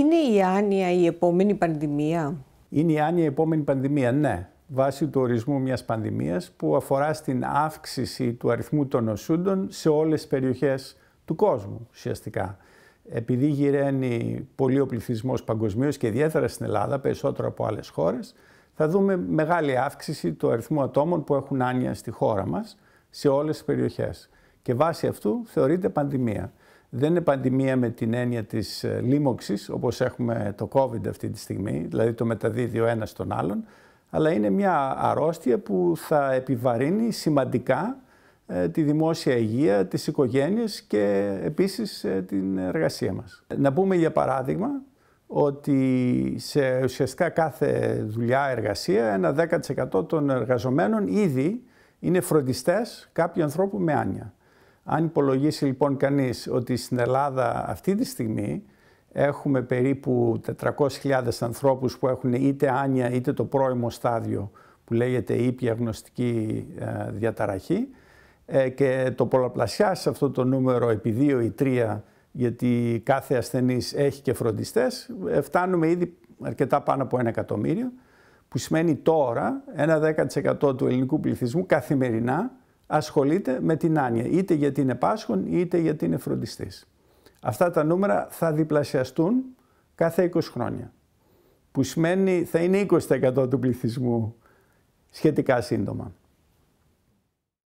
Είναι η άνοια η επόμενη πανδημία. Είναι η άνοια η επόμενη πανδημία, ναι. Βάσει του ορισμού μιας πανδημίας που αφορά στην αύξηση του αριθμού των νοσούντων σε όλες τις περιοχές του κόσμου ουσιαστικά. Επειδή γυραίνει πολύ ο πληθυσμός παγκοσμίως και ιδιαίτερα στην Ελλάδα, περισσότερο από άλλες χώρες, θα δούμε μεγάλη αύξηση του αριθμού ατόμων που έχουν άνοια στη χώρα μας σε όλες τις περιοχές. Και βάσει αυτού θεωρείται πανδημία δεν είναι πανδημία με την έννοια της ε, λίμωξης, όπως έχουμε το COVID αυτή τη στιγμή, δηλαδή το μεταδίδει ο ένας τον άλλον, αλλά είναι μια αρρώστια που θα επιβαρύνει σημαντικά ε, τη δημόσια υγεία, τις οικογένειες και επίσης ε, την εργασία μας. Να πούμε για παράδειγμα ότι σε ουσιαστικά κάθε δουλειά εργασία ένα 10% των εργαζομένων ήδη είναι φροντιστές κάποιου ανθρώπου με άνοια. Αν υπολογίσει λοιπόν κανείς ότι στην Ελλάδα αυτή τη στιγμή έχουμε περίπου 400.000 ανθρώπους που έχουν είτε άνοια είτε το πρώιμο στάδιο που λέγεται ήπια γνωστική ε, διαταραχή ε, και το πολλαπλασιάσει αυτό το νούμερο επί δύο ή τρία γιατί κάθε ασθενής έχει και φροντιστές, ε, φτάνουμε ήδη αρκετά πάνω από ένα εκατομμύριο, που σημαίνει τώρα ένα 10% του ελληνικού πληθυσμού καθημερινά ασχολείται με την άνοια, είτε γιατί είναι πάσχων είτε γιατί είναι φροντιστής. Αυτά τα νούμερα θα διπλασιαστούν κάθε 20 χρόνια, που σημαίνει θα είναι 20% του πληθυσμού σχετικά σύντομα.